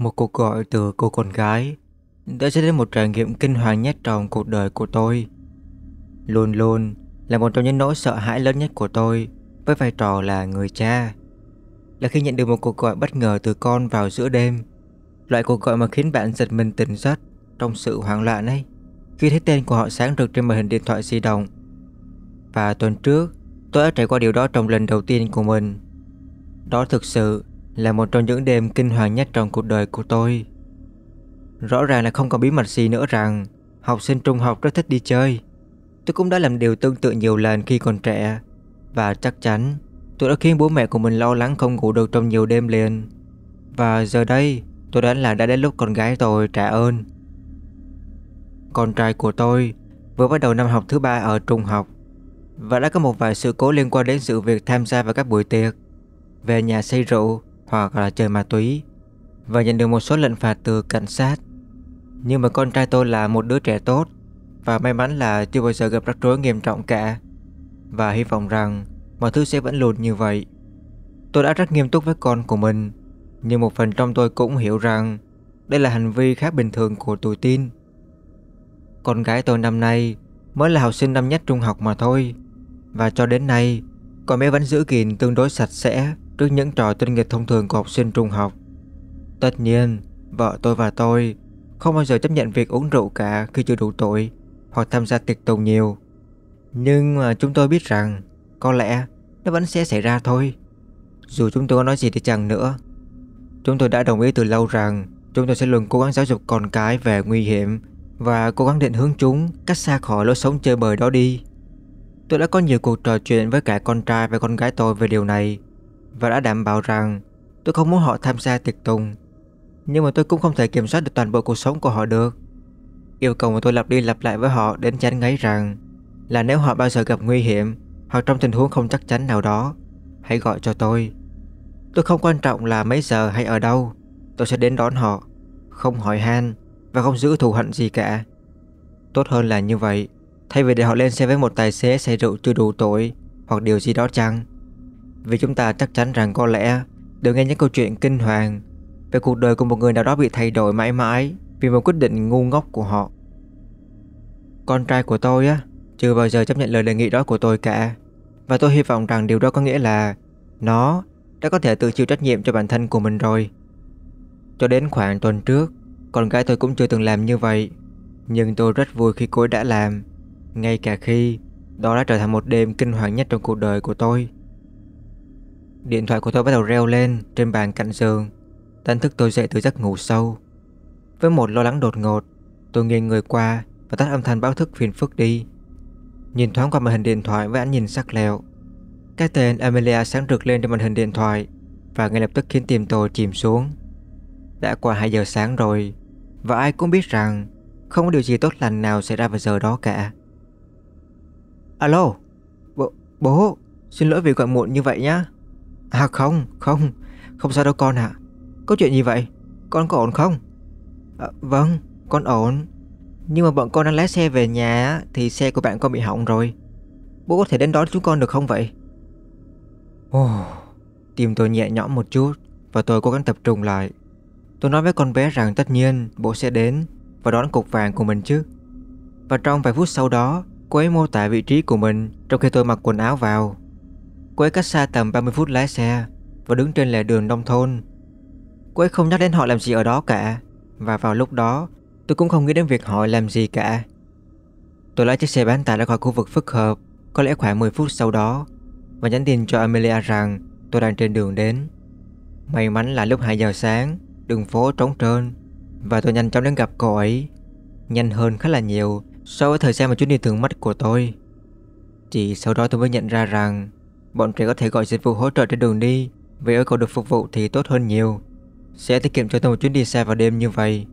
Một cuộc gọi từ cô con gái đã dẫn đến một trải nghiệm kinh hoàng nhất trong cuộc đời của tôi. Luôn luôn là một trong những nỗi sợ hãi lớn nhất của tôi với vai trò là người cha. Là khi nhận được một cuộc gọi bất ngờ từ con vào giữa đêm. Loại cuộc gọi mà khiến bạn giật mình tỉnh giấc trong sự hoảng loạn ấy. Khi thấy tên của họ sáng rực trên màn hình điện thoại di động. Và tuần trước, tôi đã trải qua điều đó trong lần đầu tiên của mình. Đó thực sự là một trong những đêm kinh hoàng nhất trong cuộc đời của tôi. Rõ ràng là không còn bí mật gì nữa rằng học sinh trung học rất thích đi chơi. Tôi cũng đã làm điều tương tự nhiều lần khi còn trẻ và chắc chắn tôi đã khiến bố mẹ của mình lo lắng không ngủ được trong nhiều đêm liền. Và giờ đây, tôi đoán là đã đến lúc con gái tôi trả ơn. Con trai của tôi vừa bắt đầu năm học thứ ba ở trung học và đã có một vài sự cố liên quan đến sự việc tham gia vào các buổi tiệc, về nhà say rượu hoặc là chơi ma túy và nhận được một số lệnh phạt từ cảnh sát. Nhưng mà con trai tôi là một đứa trẻ tốt và may mắn là chưa bao giờ gặp rắc rối nghiêm trọng cả và hy vọng rằng mọi thứ sẽ vẫn luôn như vậy. Tôi đã rất nghiêm túc với con của mình nhưng một phần trong tôi cũng hiểu rằng đây là hành vi khá bình thường của tuổi teen. Con gái tôi năm nay mới là học sinh năm nhất trung học mà thôi và cho đến nay con bé vẫn giữ gìn tương đối sạch sẽ trước những trò tinh nghịch thông thường của học sinh trung học. Tất nhiên, vợ tôi và tôi không bao giờ chấp nhận việc uống rượu cả khi chưa đủ tuổi hoặc tham gia tiệc tùng nhiều. Nhưng mà chúng tôi biết rằng có lẽ nó vẫn sẽ xảy ra thôi. Dù chúng tôi có nói gì đi chăng nữa. Chúng tôi đã đồng ý từ lâu rằng chúng tôi sẽ luôn cố gắng giáo dục con cái về nguy hiểm và cố gắng định hướng chúng cách xa khỏi lối sống chơi bời đó đi. Tôi đã có nhiều cuộc trò chuyện với cả con trai và con gái tôi về điều này và đã đảm bảo rằng tôi không muốn họ tham gia tiệc tùng. Nhưng mà tôi cũng không thể kiểm soát được toàn bộ cuộc sống của họ được. Yêu cầu mà tôi lặp đi lặp lại với họ đến chán ngấy rằng là nếu họ bao giờ gặp nguy hiểm hoặc trong tình huống không chắc chắn nào đó, hãy gọi cho tôi. Tôi không quan trọng là mấy giờ hay ở đâu, tôi sẽ đến đón họ, không hỏi han và không giữ thù hận gì cả. Tốt hơn là như vậy, thay vì để họ lên xe với một tài xế say rượu chưa đủ tuổi hoặc điều gì đó chăng, vì chúng ta chắc chắn rằng có lẽ đều nghe những câu chuyện kinh hoàng về cuộc đời của một người nào đó bị thay đổi mãi mãi vì một quyết định ngu ngốc của họ. Con trai của tôi á, chưa bao giờ chấp nhận lời đề nghị đó của tôi cả. Và tôi hy vọng rằng điều đó có nghĩa là nó đã có thể tự chịu trách nhiệm cho bản thân của mình rồi. Cho đến khoảng tuần trước, con gái tôi cũng chưa từng làm như vậy. Nhưng tôi rất vui khi cô ấy đã làm, ngay cả khi đó đã trở thành một đêm kinh hoàng nhất trong cuộc đời của tôi. Điện thoại của tôi bắt đầu reo lên trên bàn cạnh giường Đánh thức tôi dậy từ giấc ngủ sâu Với một lo lắng đột ngột Tôi nghiêng người qua và tắt âm thanh báo thức phiền phức đi Nhìn thoáng qua màn hình điện thoại với ánh nhìn sắc lẹo Cái tên Amelia sáng rực lên trên màn hình điện thoại Và ngay lập tức khiến tim tôi chìm xuống Đã qua 2 giờ sáng rồi Và ai cũng biết rằng Không có điều gì tốt lành nào xảy ra vào giờ đó cả Alo B Bố Xin lỗi vì gọi muộn như vậy nhá À không, không, không sao đâu con ạ. À. Có chuyện gì vậy? Con có ổn không? À, vâng, con ổn. Nhưng mà bọn con đang lái xe về nhà thì xe của bạn con bị hỏng rồi. Bố có thể đến đón chúng con được không vậy? Ồ, oh, tim tôi nhẹ nhõm một chút và tôi cố gắng tập trung lại. Tôi nói với con bé rằng tất nhiên bố sẽ đến và đón cục vàng của mình chứ. Và trong vài phút sau đó, cô ấy mô tả vị trí của mình trong khi tôi mặc quần áo vào Cô ấy cách xa tầm 30 phút lái xe Và đứng trên lề đường nông thôn Cô ấy không nhắc đến họ làm gì ở đó cả Và vào lúc đó Tôi cũng không nghĩ đến việc họ làm gì cả Tôi lái chiếc xe bán tải ra khỏi khu vực phức hợp Có lẽ khoảng 10 phút sau đó Và nhắn tin cho Amelia rằng Tôi đang trên đường đến May mắn là lúc 2 giờ sáng Đường phố trống trơn Và tôi nhanh chóng đến gặp cô ấy Nhanh hơn khá là nhiều So với thời gian mà chuyến đi thường mất của tôi Chỉ sau đó tôi mới nhận ra rằng bọn trẻ có thể gọi dịch vụ hỗ trợ trên đường đi, vì ở cầu được phục vụ thì tốt hơn nhiều. Sẽ tiết kiệm cho tôi một chuyến đi xa vào đêm như vậy.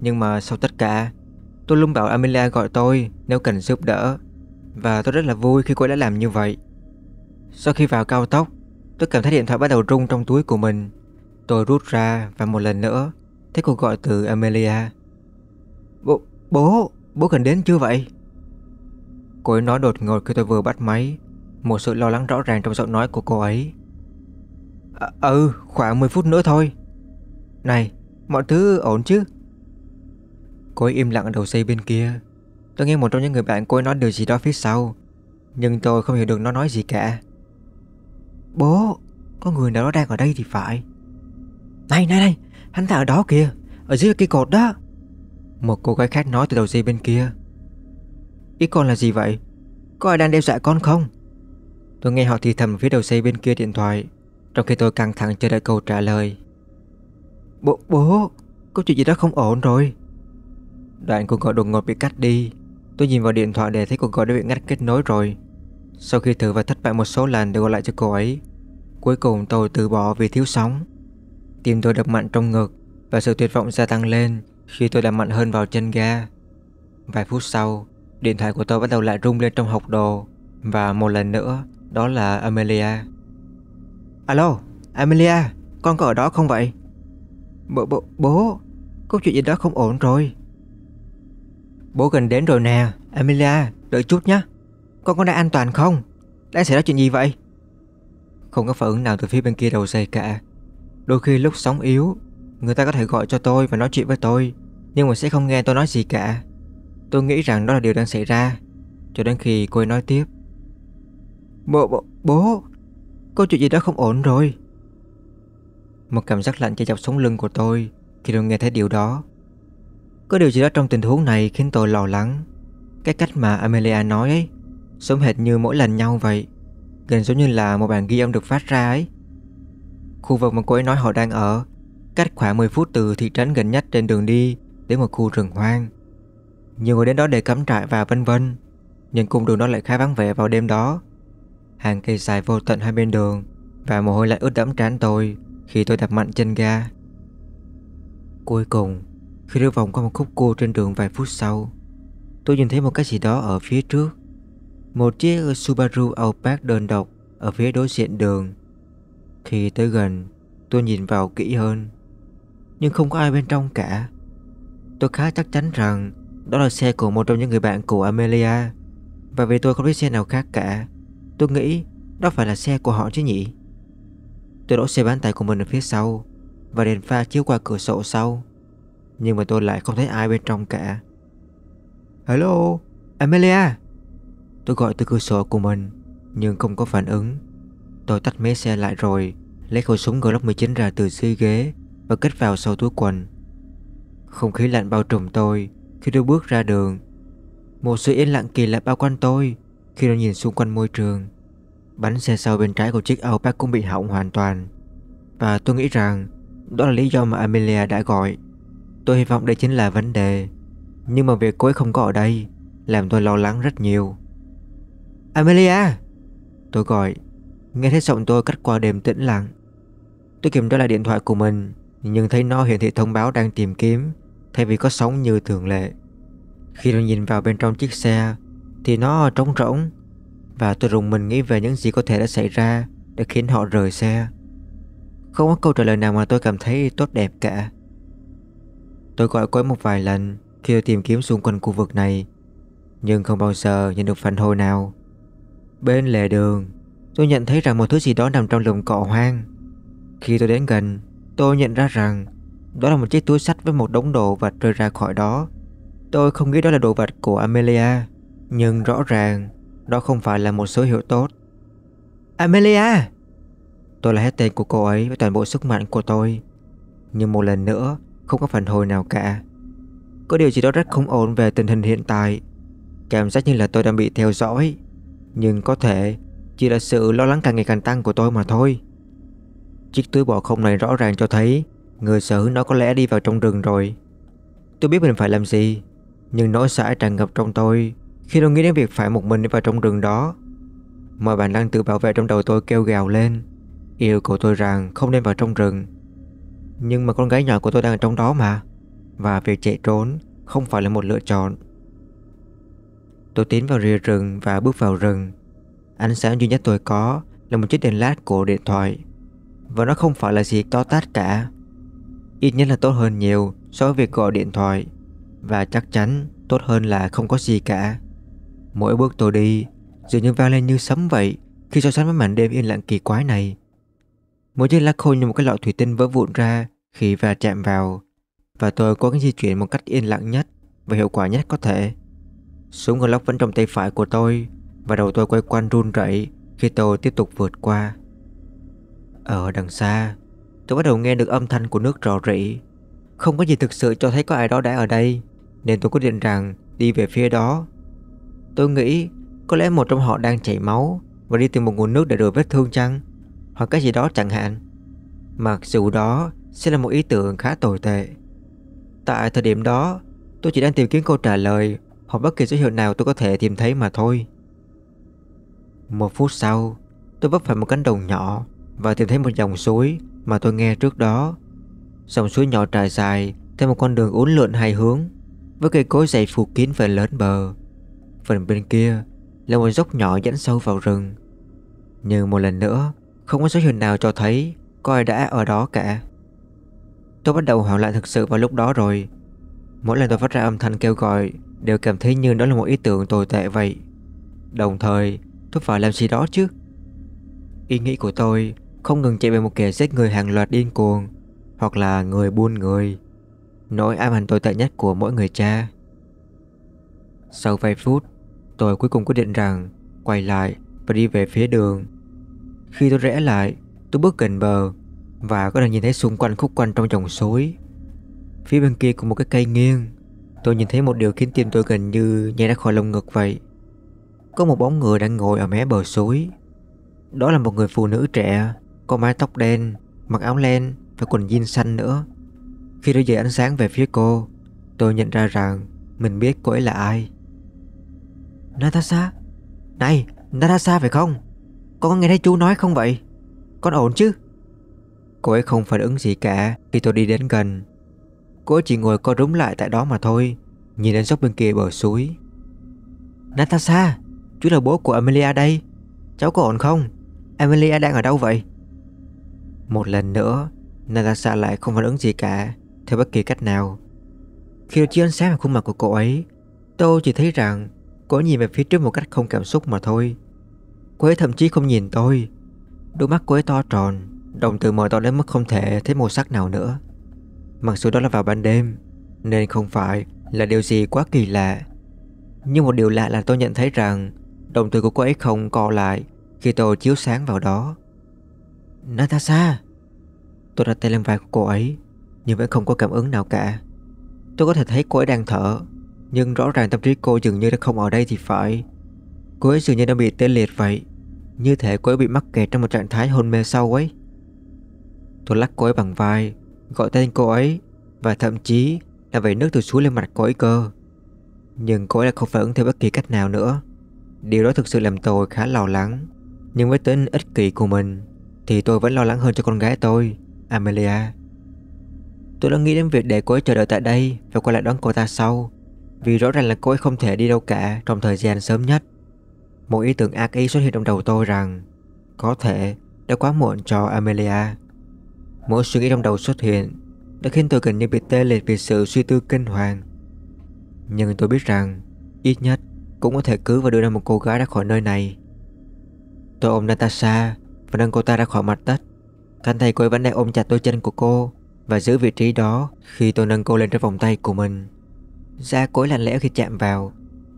Nhưng mà sau tất cả, tôi luôn bảo Amelia gọi tôi nếu cần giúp đỡ. Và tôi rất là vui khi cô đã làm như vậy. Sau khi vào cao tốc, tôi cảm thấy điện thoại bắt đầu rung trong túi của mình. Tôi rút ra và một lần nữa, thấy cuộc gọi từ Amelia. Bố, bố, bố cần đến chưa vậy? Cô ấy nói đột ngột khi tôi vừa bắt máy một sự lo lắng rõ ràng trong giọng nói của cô ấy à, Ừ khoảng 10 phút nữa thôi Này mọi thứ ổn chứ Cô ấy im lặng ở đầu dây bên kia Tôi nghe một trong những người bạn cô ấy nói điều gì đó phía sau Nhưng tôi không hiểu được nó nói gì cả Bố Có người nào đó đang ở đây thì phải Này này này Hắn ta ở đó kìa Ở dưới cây cột đó Một cô gái khác nói từ đầu dây bên kia Ý con là gì vậy Có ai đang đe dọa con không Tôi nghe họ thì thầm phía đầu dây bên kia điện thoại Trong khi tôi căng thẳng chờ đợi câu trả lời Bố, bố, có chuyện gì đó không ổn rồi Đoạn cuộc gọi đột ngột bị cắt đi Tôi nhìn vào điện thoại để thấy cuộc gọi đã bị ngắt kết nối rồi Sau khi thử và thất bại một số lần để gọi lại cho cô ấy Cuối cùng tôi từ bỏ vì thiếu sóng Tim tôi đập mạnh trong ngực Và sự tuyệt vọng gia tăng lên Khi tôi đập mạnh hơn vào chân ga Vài phút sau Điện thoại của tôi bắt đầu lại rung lên trong học đồ Và một lần nữa đó là Amelia Alo, Amelia, con có ở đó không vậy? B bố, bố, có chuyện gì đó không ổn rồi Bố gần đến rồi nè, Amelia, đợi chút nhé Con có đang an toàn không? đang xảy ra chuyện gì vậy? Không có phản ứng nào từ phía bên kia đầu dây cả Đôi khi lúc sóng yếu Người ta có thể gọi cho tôi và nói chuyện với tôi Nhưng mà sẽ không nghe tôi nói gì cả Tôi nghĩ rằng đó là điều đang xảy ra Cho đến khi cô ấy nói tiếp Bố, bố, bố, có chuyện gì đó không ổn rồi. Một cảm giác lạnh chạy dọc sống lưng của tôi khi tôi nghe thấy điều đó. Có điều gì đó trong tình huống này khiến tôi lo lắng. Cái cách mà Amelia nói ấy, giống hệt như mỗi lần nhau vậy. Gần giống như là một bản ghi âm được phát ra ấy. Khu vực mà cô ấy nói họ đang ở, cách khoảng 10 phút từ thị trấn gần nhất trên đường đi đến một khu rừng hoang. Nhiều người đến đó để cắm trại và vân vân, nhưng cung đường đó lại khá vắng vẻ vào đêm đó hàng cây dài vô tận hai bên đường và mồ hôi lại ướt đẫm trán tôi khi tôi đạp mạnh chân ga. Cuối cùng, khi đưa vòng qua một khúc cua trên đường vài phút sau, tôi nhìn thấy một cái gì đó ở phía trước. Một chiếc Subaru Outback đơn độc ở phía đối diện đường. Khi tới gần, tôi nhìn vào kỹ hơn, nhưng không có ai bên trong cả. Tôi khá chắc chắn rằng đó là xe của một trong những người bạn của Amelia, và vì tôi không biết xe nào khác cả, Tôi nghĩ đó phải là xe của họ chứ nhỉ Tôi đổ xe bán tải của mình ở phía sau Và đèn pha chiếu qua cửa sổ sau Nhưng mà tôi lại không thấy ai bên trong cả Hello Amelia Tôi gọi từ cửa sổ của mình Nhưng không có phản ứng Tôi tắt máy xe lại rồi Lấy khẩu súng Glock 19 ra từ dưới ghế Và kết vào sau túi quần Không khí lạnh bao trùm tôi Khi tôi bước ra đường Một sự yên lặng kỳ lạ bao quanh tôi khi nó nhìn xung quanh môi trường Bánh xe sau bên trái của chiếc Outback cũng bị hỏng hoàn toàn Và tôi nghĩ rằng Đó là lý do mà Amelia đã gọi Tôi hy vọng đây chính là vấn đề Nhưng mà việc cô ấy không có ở đây Làm tôi lo lắng rất nhiều Amelia Tôi gọi Nghe thấy giọng tôi cắt qua đêm tĩnh lặng Tôi kiểm tra lại điện thoại của mình Nhưng thấy nó hiển thị thông báo đang tìm kiếm Thay vì có sóng như thường lệ Khi tôi nhìn vào bên trong chiếc xe thì nó trống rỗng và tôi rùng mình nghĩ về những gì có thể đã xảy ra để khiến họ rời xe. Không có câu trả lời nào mà tôi cảm thấy tốt đẹp cả. Tôi gọi quấy một vài lần khi tôi tìm kiếm xung quanh khu vực này, nhưng không bao giờ nhận được phản hồi nào. Bên lề đường, tôi nhận thấy rằng một thứ gì đó nằm trong lùm cỏ hoang. Khi tôi đến gần, tôi nhận ra rằng đó là một chiếc túi sách với một đống đồ vật rơi ra khỏi đó. Tôi không nghĩ đó là đồ vật của Amelia. Nhưng rõ ràng Đó không phải là một số hiệu tốt Amelia Tôi là hết tên của cô ấy với toàn bộ sức mạnh của tôi Nhưng một lần nữa Không có phản hồi nào cả Có điều gì đó rất không ổn về tình hình hiện tại Cảm giác như là tôi đang bị theo dõi Nhưng có thể Chỉ là sự lo lắng càng ngày càng tăng của tôi mà thôi Chiếc túi bỏ không này rõ ràng cho thấy Người sở hữu nó có lẽ đi vào trong rừng rồi Tôi biết mình phải làm gì Nhưng nỗi sợ tràn ngập trong tôi khi tôi nghĩ đến việc phải một mình đi vào trong rừng đó Mà bản năng tự bảo vệ trong đầu tôi kêu gào lên Yêu cầu tôi rằng không nên vào trong rừng Nhưng mà con gái nhỏ của tôi đang ở trong đó mà Và việc chạy trốn không phải là một lựa chọn Tôi tiến vào rìa rừng và bước vào rừng Ánh sáng duy nhất tôi có là một chiếc đèn lát của điện thoại Và nó không phải là gì to tát cả Ít nhất là tốt hơn nhiều so với việc gọi điện thoại Và chắc chắn tốt hơn là không có gì cả Mỗi bước tôi đi Dường như vang lên như sấm vậy Khi so sánh với màn đêm yên lặng kỳ quái này Mỗi chiếc lá khô như một cái lọ thủy tinh vỡ vụn ra Khi va và chạm vào Và tôi có cái di chuyển một cách yên lặng nhất Và hiệu quả nhất có thể Súng Glock vẫn trong tay phải của tôi Và đầu tôi quay quanh run rẩy Khi tôi tiếp tục vượt qua Ở đằng xa Tôi bắt đầu nghe được âm thanh của nước rò rỉ Không có gì thực sự cho thấy có ai đó đã ở đây Nên tôi quyết định rằng đi về phía đó Tôi nghĩ có lẽ một trong họ đang chảy máu và đi tìm một nguồn nước để rửa vết thương chăng? Hoặc cái gì đó chẳng hạn. Mặc dù đó sẽ là một ý tưởng khá tồi tệ. Tại thời điểm đó, tôi chỉ đang tìm kiếm câu trả lời hoặc bất kỳ dấu hiệu nào tôi có thể tìm thấy mà thôi. Một phút sau, tôi vấp phải một cánh đồng nhỏ và tìm thấy một dòng suối mà tôi nghe trước đó. Dòng suối nhỏ trải dài theo một con đường uốn lượn hai hướng với cây cối dày phủ kín phần lớn bờ phần bên kia là một dốc nhỏ dẫn sâu vào rừng. Nhưng một lần nữa, không có dấu hiệu nào cho thấy có ai đã ở đó cả. Tôi bắt đầu hoảng loạn thực sự vào lúc đó rồi. Mỗi lần tôi phát ra âm thanh kêu gọi đều cảm thấy như đó là một ý tưởng tồi tệ vậy. Đồng thời, tôi phải làm gì đó chứ. Ý nghĩ của tôi không ngừng chạy về một kẻ giết người hàng loạt điên cuồng hoặc là người buôn người. Nỗi ám ảnh tồi tệ nhất của mỗi người cha. Sau vài phút, Tôi cuối cùng quyết định rằng quay lại và đi về phía đường. Khi tôi rẽ lại, tôi bước gần bờ và có thể nhìn thấy xung quanh khúc quanh trong dòng suối. Phía bên kia có một cái cây nghiêng. Tôi nhìn thấy một điều khiến tim tôi gần như nhảy ra khỏi lồng ngực vậy. Có một bóng người đang ngồi ở mé bờ suối. Đó là một người phụ nữ trẻ, có mái tóc đen, mặc áo len và quần jean xanh nữa. Khi đôi dời ánh sáng về phía cô, tôi nhận ra rằng mình biết cô ấy là ai. Natasha Này Natasha phải không Con có nghe thấy chú nói không vậy Con ổn chứ Cô ấy không phản ứng gì cả khi tôi đi đến gần Cô ấy chỉ ngồi co rúm lại tại đó mà thôi Nhìn đến dốc bên kia bờ suối Natasha Chú là bố của Amelia đây Cháu có ổn không Amelia đang ở đâu vậy Một lần nữa Natasha lại không phản ứng gì cả Theo bất kỳ cách nào Khi chiếu ánh sáng vào khuôn mặt của cô ấy Tôi chỉ thấy rằng cố nhìn về phía trước một cách không cảm xúc mà thôi Cô ấy thậm chí không nhìn tôi Đôi mắt cô ấy to tròn Đồng từ mở to đến mức không thể thấy màu sắc nào nữa Mặc dù đó là vào ban đêm Nên không phải là điều gì quá kỳ lạ Nhưng một điều lạ là tôi nhận thấy rằng Đồng từ của cô ấy không co lại Khi tôi chiếu sáng vào đó Natasha Tôi đặt tay lên vai của cô ấy Nhưng vẫn không có cảm ứng nào cả Tôi có thể thấy cô ấy đang thở nhưng rõ ràng tâm trí cô dường như đã không ở đây thì phải Cô ấy dường như đang bị tê liệt vậy Như thể cô ấy bị mắc kẹt trong một trạng thái hôn mê sâu ấy Tôi lắc cô ấy bằng vai Gọi tên cô ấy Và thậm chí là vẩy nước từ suối lên mặt cô ấy cơ Nhưng cô ấy đã không phản ứng theo bất kỳ cách nào nữa Điều đó thực sự làm tôi khá lo lắng Nhưng với tính ích kỷ của mình Thì tôi vẫn lo lắng hơn cho con gái tôi Amelia Tôi đã nghĩ đến việc để cô ấy chờ đợi tại đây Và quay lại đón cô ta sau vì rõ ràng là cô ấy không thể đi đâu cả trong thời gian sớm nhất Một ý tưởng ác ý xuất hiện trong đầu tôi rằng Có thể đã quá muộn cho Amelia Mỗi suy nghĩ trong đầu xuất hiện Đã khiến tôi gần như bị tê liệt vì sự suy tư kinh hoàng Nhưng tôi biết rằng Ít nhất cũng có thể cứu và đưa ra một cô gái ra khỏi nơi này Tôi ôm Natasha và nâng cô ta ra khỏi mặt đất Cánh tay cô ấy vẫn đang ôm chặt đôi chân của cô Và giữ vị trí đó khi tôi nâng cô lên trên vòng tay của mình da cối lạnh lẽo khi chạm vào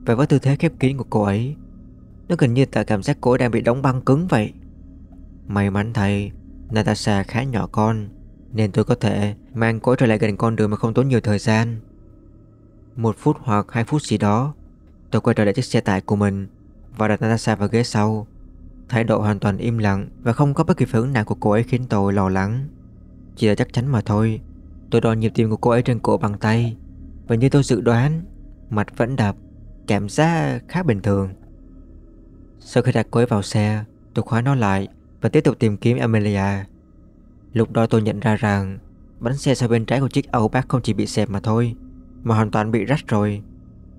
Và với tư thế khép kín của cô ấy Nó gần như tạo cảm giác cô đang bị đóng băng cứng vậy May mắn thầy Natasha khá nhỏ con Nên tôi có thể mang cối trở lại gần con đường mà không tốn nhiều thời gian Một phút hoặc hai phút gì đó Tôi quay trở lại chiếc xe tải của mình Và đặt Natasha vào ghế sau Thái độ hoàn toàn im lặng Và không có bất kỳ phản ứng nào của cô ấy khiến tôi lo lắng Chỉ là chắc chắn mà thôi Tôi đo nhịp tim của cô ấy trên cổ bằng tay và như tôi dự đoán Mặt vẫn đập Cảm giác khá bình thường Sau khi đặt cô ấy vào xe Tôi khóa nó lại Và tiếp tục tìm kiếm Amelia Lúc đó tôi nhận ra rằng Bánh xe sau bên trái của chiếc Outback không chỉ bị xẹp mà thôi Mà hoàn toàn bị rách rồi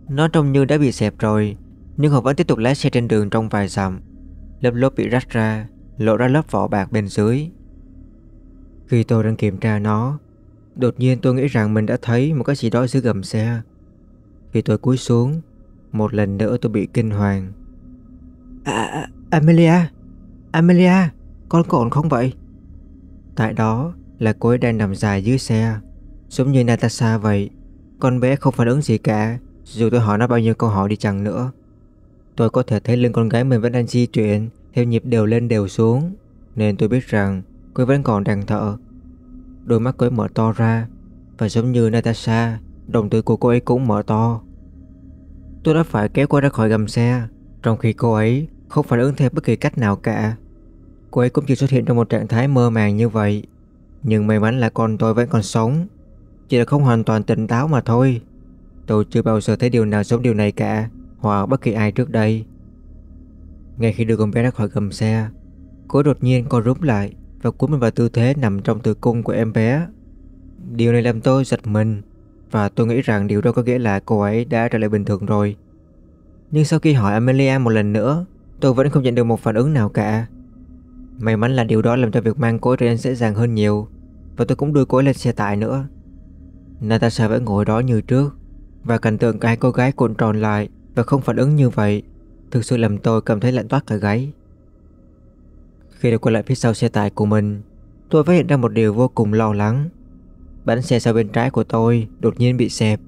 Nó trông như đã bị xẹp rồi Nhưng họ vẫn tiếp tục lái xe trên đường trong vài dặm Lớp lốp bị rách ra Lộ ra lớp vỏ bạc bên dưới Khi tôi đang kiểm tra nó Đột nhiên tôi nghĩ rằng mình đã thấy một cái gì đó dưới gầm xe. Khi tôi cúi xuống, một lần nữa tôi bị kinh hoàng. À, à Amelia, Amelia, con còn không vậy? Tại đó là cô ấy đang nằm dài dưới xe, giống như Natasha vậy. Con bé không phản ứng gì cả, dù tôi hỏi nó bao nhiêu câu hỏi đi chăng nữa. Tôi có thể thấy lưng con gái mình vẫn đang di chuyển theo nhịp đều lên đều xuống, nên tôi biết rằng cô vẫn còn đang thở Đôi mắt cô ấy mở to ra Và giống như Natasha Đồng tử của cô ấy cũng mở to Tôi đã phải kéo cô ấy ra khỏi gầm xe Trong khi cô ấy không phản ứng theo bất kỳ cách nào cả Cô ấy cũng chỉ xuất hiện trong một trạng thái mơ màng như vậy Nhưng may mắn là con tôi vẫn còn sống Chỉ là không hoàn toàn tỉnh táo mà thôi Tôi chưa bao giờ thấy điều nào giống điều này cả Hoặc bất kỳ ai trước đây Ngay khi đưa con bé ra khỏi gầm xe Cô đột nhiên co rúm lại và cuốn mình vào tư thế nằm trong tử cung của em bé. Điều này làm tôi giật mình và tôi nghĩ rằng điều đó có nghĩa là cô ấy đã trở lại bình thường rồi. Nhưng sau khi hỏi Amelia một lần nữa, tôi vẫn không nhận được một phản ứng nào cả. May mắn là điều đó làm cho việc mang cô ấy trở nên dễ dàng hơn nhiều và tôi cũng đưa cô ấy lên xe tải nữa. Natasha vẫn ngồi đó như trước và cảnh tượng hai cô gái cuộn tròn lại và không phản ứng như vậy thực sự làm tôi cảm thấy lạnh toát cả gáy. Khi được quay lại phía sau xe tải của mình Tôi phát hiện ra một điều vô cùng lo lắng Bánh xe sau bên trái của tôi đột nhiên bị xẹp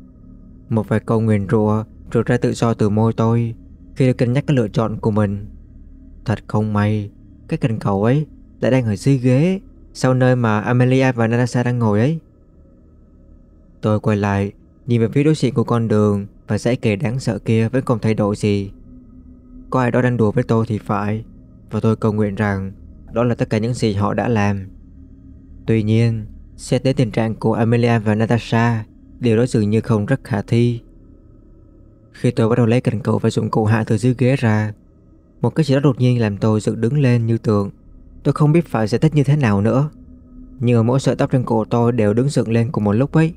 Một vài câu nguyền rủa trượt ra tự do từ môi tôi Khi được cân nhắc các lựa chọn của mình Thật không may Cái cần cầu ấy lại đang ở dưới ghế Sau nơi mà Amelia và Natasha đang ngồi ấy Tôi quay lại Nhìn về phía đối diện của con đường Và dãy kề đáng sợ kia vẫn không thay đổi gì Có ai đó đang đùa với tôi thì phải Và tôi cầu nguyện rằng đó là tất cả những gì họ đã làm Tuy nhiên, xét đến tình trạng của Amelia và Natasha Điều đó dường như không rất khả thi Khi tôi bắt đầu lấy cành cầu và dụng cụ hạ từ dưới ghế ra Một cái gì đó đột nhiên làm tôi dựng đứng lên như tượng Tôi không biết phải giải thích như thế nào nữa Nhưng ở mỗi sợi tóc trên cổ tôi đều đứng dựng lên cùng một lúc ấy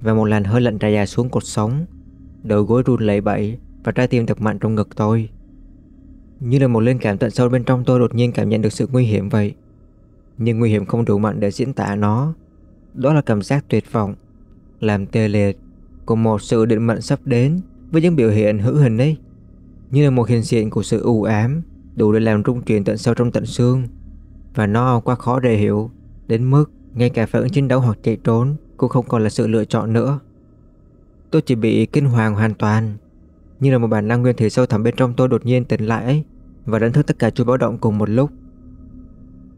Và một làn hơi lạnh trà dài xuống cột sống Đầu gối run lẩy bẩy Và trái tim đập mạnh trong ngực tôi như là một linh cảm tận sâu bên trong tôi đột nhiên cảm nhận được sự nguy hiểm vậy Nhưng nguy hiểm không đủ mạnh để diễn tả nó Đó là cảm giác tuyệt vọng Làm tê liệt Của một sự định mệnh sắp đến Với những biểu hiện hữu hình ấy Như là một hiện diện của sự u ám Đủ để làm rung chuyển tận sâu trong tận xương Và nó quá khó để hiểu Đến mức ngay cả phản ứng chiến đấu hoặc chạy trốn Cũng không còn là sự lựa chọn nữa Tôi chỉ bị kinh hoàng hoàn toàn như là một bản năng nguyên thủy sâu thẳm bên trong tôi đột nhiên tỉnh lại ấy Và đánh thức tất cả chuỗi báo động cùng một lúc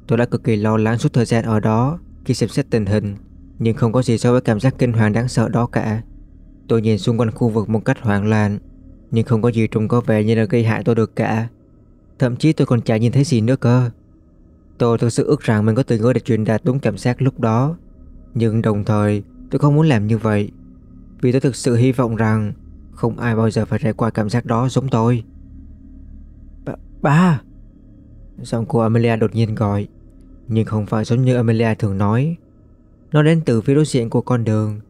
Tôi đã cực kỳ lo lắng suốt thời gian ở đó Khi xem xét tình hình Nhưng không có gì so với cảm giác kinh hoàng đáng sợ đó cả Tôi nhìn xung quanh khu vực một cách hoảng loạn Nhưng không có gì trông có vẻ như là gây hại tôi được cả Thậm chí tôi còn chả nhìn thấy gì nữa cơ Tôi thực sự ước rằng mình có từ ngữ để truyền đạt đúng cảm giác lúc đó Nhưng đồng thời tôi không muốn làm như vậy Vì tôi thực sự hy vọng rằng không ai bao giờ phải trải qua cảm giác đó giống tôi Ba, ba. Giọng của Amelia đột nhiên gọi Nhưng không phải giống như Amelia thường nói Nó đến từ phía đối diện của con đường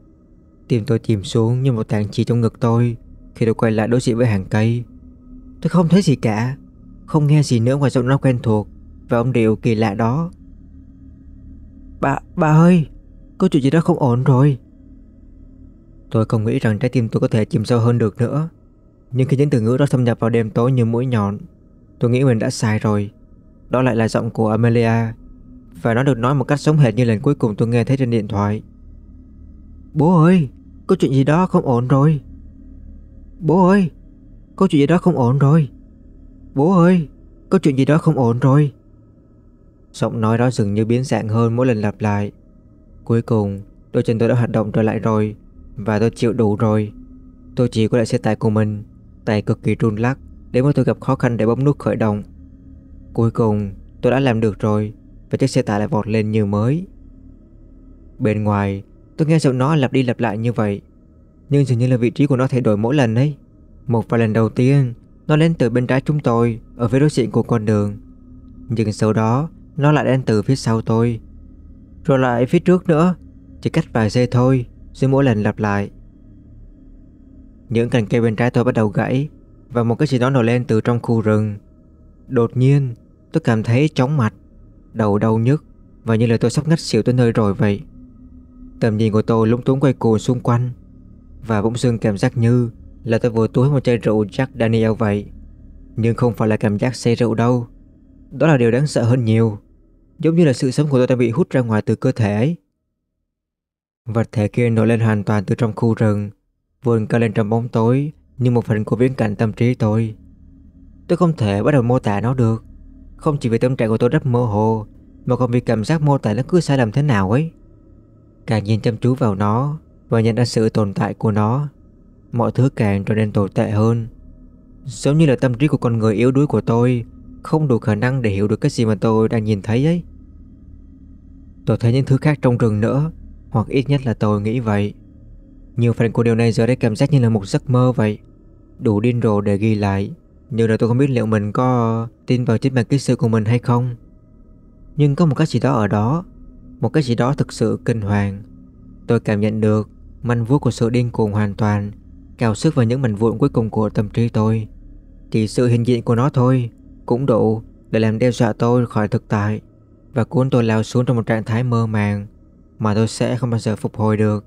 Tim tôi chìm xuống như một tảng chỉ trong ngực tôi Khi tôi quay lại đối diện với hàng cây Tôi không thấy gì cả Không nghe gì nữa ngoài giọng nói quen thuộc Và ông điệu kỳ lạ đó Bà, bà ơi Có chuyện gì đó không ổn rồi Tôi không nghĩ rằng trái tim tôi có thể chìm sâu hơn được nữa Nhưng khi những từ ngữ đó xâm nhập vào đêm tối như mũi nhọn Tôi nghĩ mình đã sai rồi Đó lại là giọng của Amelia Và nó được nói một cách sống hệt như lần cuối cùng tôi nghe thấy trên điện thoại Bố ơi, có chuyện gì đó không ổn rồi Bố ơi, có chuyện gì đó không ổn rồi Bố ơi, có chuyện gì đó không ổn rồi Giọng nói đó dường như biến dạng hơn mỗi lần lặp lại Cuối cùng, đôi chân tôi đã hoạt động trở lại rồi và tôi chịu đủ rồi Tôi chỉ có lại xe tải của mình Tay cực kỳ run lắc để mà tôi gặp khó khăn để bấm nút khởi động Cuối cùng tôi đã làm được rồi Và chiếc xe tải lại vọt lên như mới Bên ngoài Tôi nghe giọng nó lặp đi lặp lại như vậy Nhưng dường như là vị trí của nó thay đổi mỗi lần ấy Một vài lần đầu tiên Nó lên từ bên trái chúng tôi Ở phía đối diện của con đường Nhưng sau đó Nó lại đến từ phía sau tôi Rồi lại phía trước nữa Chỉ cách vài giây thôi rồi mỗi lần lặp lại. Những cành cây bên trái tôi bắt đầu gãy và một cái gì đó nổi lên từ trong khu rừng. Đột nhiên, tôi cảm thấy chóng mặt, đầu đau nhức và như là tôi sắp ngất xỉu tới nơi rồi vậy. Tầm nhìn của tôi lúng túng quay cuồng xung quanh và bỗng dưng cảm giác như là tôi vừa túi một chai rượu Jack Daniel vậy. Nhưng không phải là cảm giác say rượu đâu. Đó là điều đáng sợ hơn nhiều. Giống như là sự sống của tôi đang bị hút ra ngoài từ cơ thể ấy. Vật thể kia nổi lên hoàn toàn từ trong khu rừng, vườn cao lên trong bóng tối như một phần của viễn cảnh tâm trí tôi. Tôi không thể bắt đầu mô tả nó được, không chỉ vì tâm trạng của tôi rất mơ hồ, mà còn vì cảm giác mô tả nó cứ sai lầm thế nào ấy. Càng nhìn chăm chú vào nó và nhận ra sự tồn tại của nó, mọi thứ càng trở nên tồi tệ hơn. Giống như là tâm trí của con người yếu đuối của tôi Không đủ khả năng để hiểu được cái gì mà tôi đang nhìn thấy ấy Tôi thấy những thứ khác trong rừng nữa hoặc ít nhất là tôi nghĩ vậy Nhiều phần của điều này giờ đây cảm giác như là một giấc mơ vậy Đủ điên rồ để ghi lại Nhưng là tôi không biết liệu mình có tin vào chính bản ký sự của mình hay không Nhưng có một cái gì đó ở đó Một cái gì đó thực sự kinh hoàng Tôi cảm nhận được manh vuốt của sự điên cuồng hoàn toàn Cào sức vào những mảnh vụn cuối cùng của tâm trí tôi Chỉ sự hiện diện của nó thôi Cũng đủ để làm đe dọa tôi khỏi thực tại Và cuốn tôi lao xuống trong một trạng thái mơ màng mà tôi sẽ không bao giờ phục hồi được.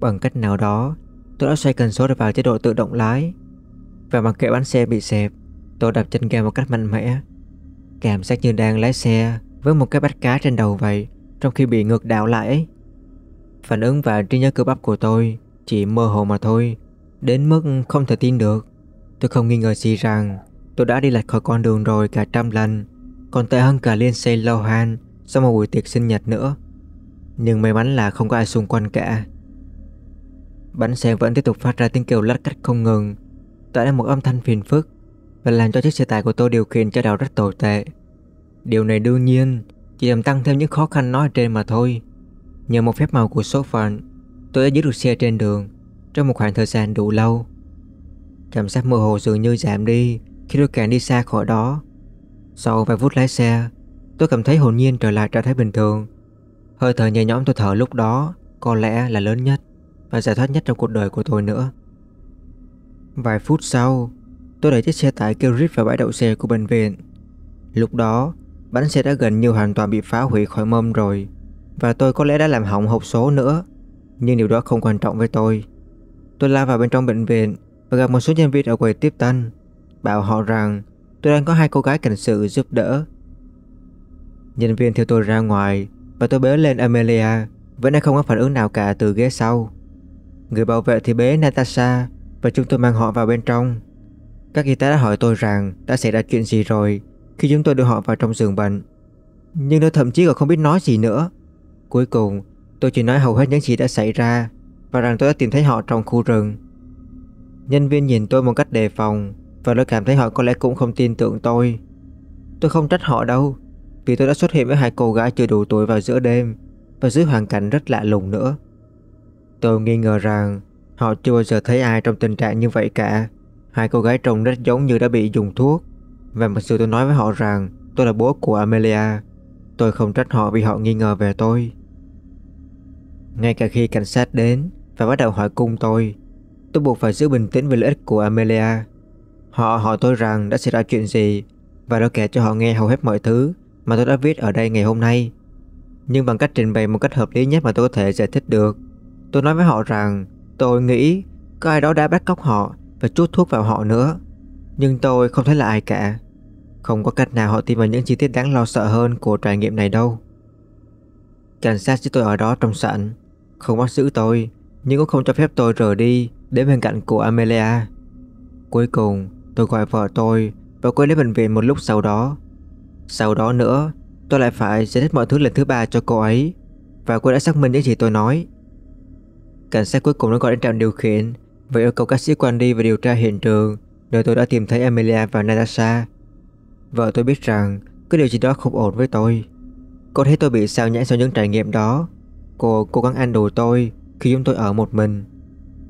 Bằng cách nào đó, tôi đã xoay cần số để vào chế độ tự động lái. Và mặc kệ bánh xe bị xẹp, tôi đạp chân ga một cách mạnh mẽ. Cảm giác như đang lái xe với một cái bát cá trên đầu vậy trong khi bị ngược đảo lại Phản ứng và trí nhớ cơ bắp của tôi chỉ mơ hồ mà thôi, đến mức không thể tin được. Tôi không nghi ngờ gì rằng tôi đã đi lệch khỏi con đường rồi cả trăm lần, còn tệ hơn cả liên xe Lohan sau một buổi tiệc sinh nhật nữa. Nhưng may mắn là không có ai xung quanh cả Bánh xe vẫn tiếp tục phát ra tiếng kêu lách cách không ngừng Tạo ra một âm thanh phiền phức Và làm cho chiếc xe tải của tôi điều khiển cho đào rất tồi tệ Điều này đương nhiên Chỉ làm tăng thêm những khó khăn nói trên mà thôi Nhờ một phép màu của số phận Tôi đã giữ được xe trên đường Trong một khoảng thời gian đủ lâu Cảm giác mơ hồ dường như giảm đi Khi tôi càng đi xa khỏi đó Sau vài phút lái xe Tôi cảm thấy hồn nhiên trở lại trạng thái bình thường Hơi thở nhẹ nhõm tôi thở lúc đó có lẽ là lớn nhất và giải thoát nhất trong cuộc đời của tôi nữa. Vài phút sau, tôi đẩy chiếc xe tải kêu rít vào bãi đậu xe của bệnh viện. Lúc đó, bánh xe đã gần như hoàn toàn bị phá hủy khỏi mâm rồi và tôi có lẽ đã làm hỏng hộp số nữa. Nhưng điều đó không quan trọng với tôi. Tôi la vào bên trong bệnh viện và gặp một số nhân viên ở quầy tiếp tân, bảo họ rằng tôi đang có hai cô gái cảnh sự giúp đỡ. Nhân viên theo tôi ra ngoài và tôi bế lên Amelia Vẫn đang không có phản ứng nào cả từ ghế sau Người bảo vệ thì bế Natasha Và chúng tôi mang họ vào bên trong Các y tá đã hỏi tôi rằng Đã xảy ra chuyện gì rồi Khi chúng tôi đưa họ vào trong giường bệnh Nhưng tôi thậm chí còn không biết nói gì nữa Cuối cùng tôi chỉ nói hầu hết những gì đã xảy ra Và rằng tôi đã tìm thấy họ trong khu rừng Nhân viên nhìn tôi một cách đề phòng Và tôi cảm thấy họ có lẽ cũng không tin tưởng tôi Tôi không trách họ đâu vì tôi đã xuất hiện với hai cô gái chưa đủ tuổi vào giữa đêm và dưới hoàn cảnh rất lạ lùng nữa. Tôi nghi ngờ rằng họ chưa bao giờ thấy ai trong tình trạng như vậy cả. Hai cô gái trông rất giống như đã bị dùng thuốc. Và mặc dù tôi nói với họ rằng tôi là bố của Amelia, tôi không trách họ vì họ nghi ngờ về tôi. Ngay cả khi cảnh sát đến và bắt đầu hỏi cung tôi, tôi buộc phải giữ bình tĩnh về lợi ích của Amelia. Họ hỏi tôi rằng đã xảy ra chuyện gì và tôi kể cho họ nghe hầu hết mọi thứ mà tôi đã viết ở đây ngày hôm nay. Nhưng bằng cách trình bày một cách hợp lý nhất mà tôi có thể giải thích được, tôi nói với họ rằng tôi nghĩ có ai đó đã bắt cóc họ và chút thuốc vào họ nữa. Nhưng tôi không thấy là ai cả. Không có cách nào họ tin vào những chi tiết đáng lo sợ hơn của trải nghiệm này đâu. Cảnh sát giữ tôi ở đó trong sảnh, không bắt giữ tôi, nhưng cũng không cho phép tôi rời đi đến bên cạnh của Amelia. Cuối cùng, tôi gọi vợ tôi và quay đến bệnh viện một lúc sau đó sau đó nữa, tôi lại phải giải thích mọi thứ lần thứ ba cho cô ấy và cô đã xác minh những gì tôi nói. Cảnh sát cuối cùng đã gọi đến trạm điều khiển và yêu cầu các sĩ quan đi và điều tra hiện trường nơi tôi đã tìm thấy Amelia và Natasha. Vợ tôi biết rằng có điều gì đó không ổn với tôi. Cô thấy tôi bị sao nhãn sau những trải nghiệm đó. Cô cố gắng an ủi tôi khi chúng tôi ở một mình.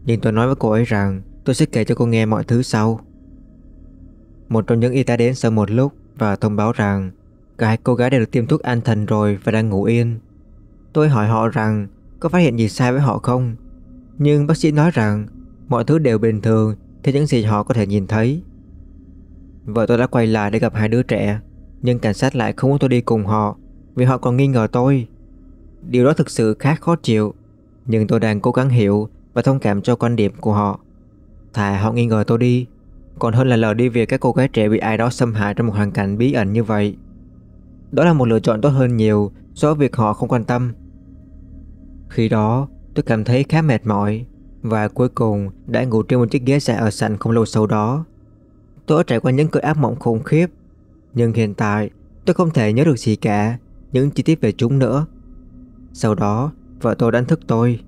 Nhưng tôi nói với cô ấy rằng tôi sẽ kể cho cô nghe mọi thứ sau. Một trong những y tá đến sau một lúc và thông báo rằng cả hai cô gái đều được tiêm thuốc an thần rồi và đang ngủ yên. Tôi hỏi họ rằng có phát hiện gì sai với họ không? Nhưng bác sĩ nói rằng mọi thứ đều bình thường theo những gì họ có thể nhìn thấy. Vợ tôi đã quay lại để gặp hai đứa trẻ, nhưng cảnh sát lại không muốn tôi đi cùng họ vì họ còn nghi ngờ tôi. Điều đó thực sự khá khó chịu, nhưng tôi đang cố gắng hiểu và thông cảm cho quan điểm của họ. Thà họ nghi ngờ tôi đi còn hơn là lờ đi việc các cô gái trẻ bị ai đó xâm hại trong một hoàn cảnh bí ẩn như vậy. Đó là một lựa chọn tốt hơn nhiều so với việc họ không quan tâm. Khi đó, tôi cảm thấy khá mệt mỏi và cuối cùng đã ngủ trên một chiếc ghế dài ở sảnh không lâu sau đó. Tôi đã trải qua những cơn ác mộng khủng khiếp, nhưng hiện tại tôi không thể nhớ được gì cả, những chi tiết về chúng nữa. Sau đó, vợ tôi đánh thức tôi.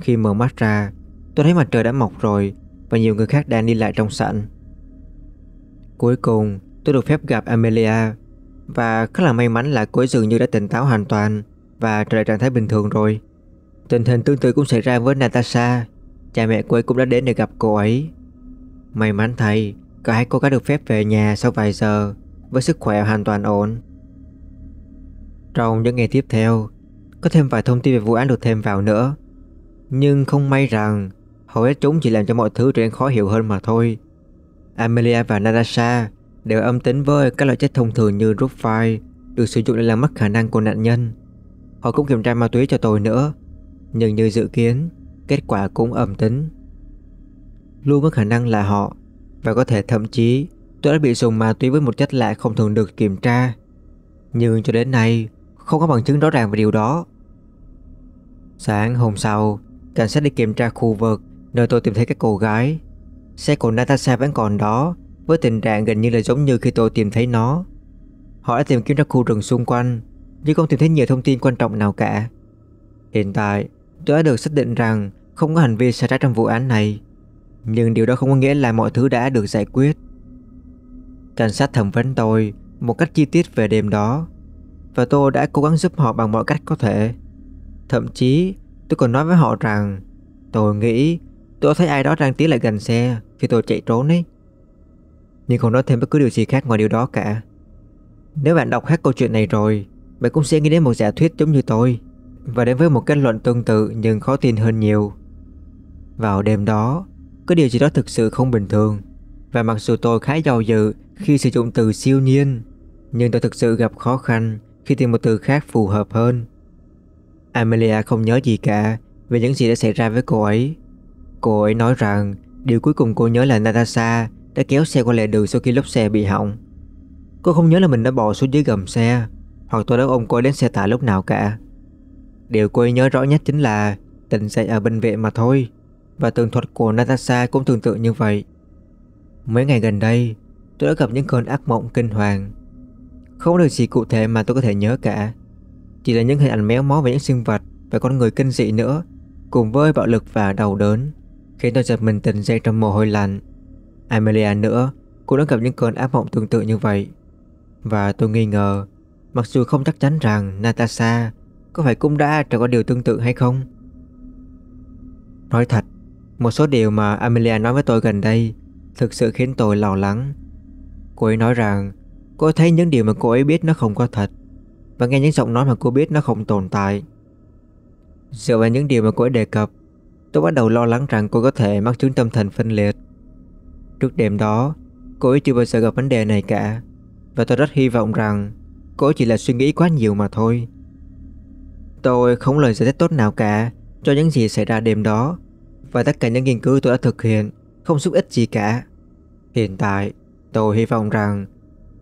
Khi mở mắt ra, tôi thấy mặt trời đã mọc rồi và nhiều người khác đang đi lại trong sảnh. Cuối cùng, tôi được phép gặp Amelia và khá là may mắn là cô ấy dường như đã tỉnh táo hoàn toàn và trở lại trạng thái bình thường rồi. Tình hình tương tự cũng xảy ra với Natasha, cha mẹ cô ấy cũng đã đến để gặp cô ấy. May mắn thay, cả hai cô gái được phép về nhà sau vài giờ với sức khỏe hoàn toàn ổn. Trong những ngày tiếp theo, có thêm vài thông tin về vụ án được thêm vào nữa. Nhưng không may rằng Hầu hết chúng chỉ làm cho mọi thứ trở nên khó hiểu hơn mà thôi. Amelia và Natasha đều âm tính với các loại chất thông thường như rupfire được sử dụng để làm mất khả năng của nạn nhân. Họ cũng kiểm tra ma túy cho tôi nữa, nhưng như dự kiến, kết quả cũng âm tính. Luôn có khả năng là họ, và có thể thậm chí tôi đã bị dùng ma túy với một chất lạ không thường được kiểm tra. Nhưng cho đến nay, không có bằng chứng rõ ràng về điều đó. Sáng hôm sau, cảnh sát đi kiểm tra khu vực nơi tôi tìm thấy các cô gái. Xe của Natasha vẫn còn đó, với tình trạng gần như là giống như khi tôi tìm thấy nó. Họ đã tìm kiếm ra khu rừng xung quanh, nhưng không tìm thấy nhiều thông tin quan trọng nào cả. Hiện tại, tôi đã được xác định rằng không có hành vi sai trái trong vụ án này. Nhưng điều đó không có nghĩa là mọi thứ đã được giải quyết. Cảnh sát thẩm vấn tôi một cách chi tiết về đêm đó và tôi đã cố gắng giúp họ bằng mọi cách có thể. Thậm chí, tôi còn nói với họ rằng tôi nghĩ Tôi thấy ai đó đang tiến lại gần xe Khi tôi chạy trốn ấy Nhưng không nói thêm bất cứ điều gì khác ngoài điều đó cả Nếu bạn đọc hết câu chuyện này rồi Bạn cũng sẽ nghĩ đến một giả thuyết giống như tôi Và đến với một kết luận tương tự Nhưng khó tin hơn nhiều Vào đêm đó Có điều gì đó thực sự không bình thường Và mặc dù tôi khá giàu dự Khi sử dụng từ siêu nhiên Nhưng tôi thực sự gặp khó khăn Khi tìm một từ khác phù hợp hơn Amelia không nhớ gì cả Về những gì đã xảy ra với cô ấy Cô ấy nói rằng điều cuối cùng cô nhớ là Natasha đã kéo xe qua lề đường sau khi lốp xe bị hỏng. Cô không nhớ là mình đã bò xuống dưới gầm xe hoặc tôi đã ôm cô ấy đến xe tải lúc nào cả. Điều cô ấy nhớ rõ nhất chính là tình xảy ở bệnh viện mà thôi và tường thuật của Natasha cũng tương tự như vậy. Mấy ngày gần đây, tôi đã gặp những cơn ác mộng kinh hoàng. Không được gì cụ thể mà tôi có thể nhớ cả. Chỉ là những hình ảnh méo mó về những sinh vật và con người kinh dị nữa, cùng với bạo lực và đau đớn khiến tôi giật mình tỉnh dậy trong mồ hôi lạnh. Amelia nữa cũng đã gặp những cơn ác mộng tương tự như vậy. Và tôi nghi ngờ, mặc dù không chắc chắn rằng Natasha có phải cũng đã trải qua điều tương tự hay không. Nói thật, một số điều mà Amelia nói với tôi gần đây thực sự khiến tôi lo lắng. Cô ấy nói rằng cô thấy những điều mà cô ấy biết nó không có thật và nghe những giọng nói mà cô biết nó không tồn tại. Dựa vào những điều mà cô ấy đề cập, Tôi bắt đầu lo lắng rằng cô có thể mắc chứng tâm thần phân liệt. Trước đêm đó, cô ấy chưa bao giờ gặp vấn đề này cả và tôi rất hy vọng rằng cô ấy chỉ là suy nghĩ quá nhiều mà thôi. Tôi không lời giải thích tốt nào cả cho những gì xảy ra đêm đó và tất cả những nghiên cứu tôi đã thực hiện không giúp ích gì cả. Hiện tại, tôi hy vọng rằng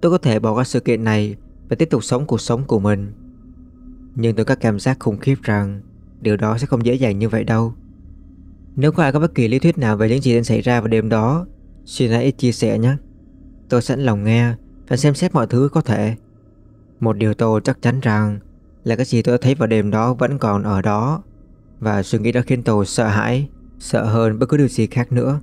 tôi có thể bỏ qua sự kiện này và tiếp tục sống cuộc sống của mình. Nhưng tôi có cảm giác khủng khiếp rằng điều đó sẽ không dễ dàng như vậy đâu. Nếu có ai có bất kỳ lý thuyết nào về những gì đang xảy ra vào đêm đó, xin hãy chia sẻ nhé. Tôi sẵn lòng nghe và xem xét mọi thứ có thể. Một điều tôi chắc chắn rằng là cái gì tôi thấy vào đêm đó vẫn còn ở đó và suy nghĩ đã khiến tôi sợ hãi, sợ hơn bất cứ điều gì khác nữa.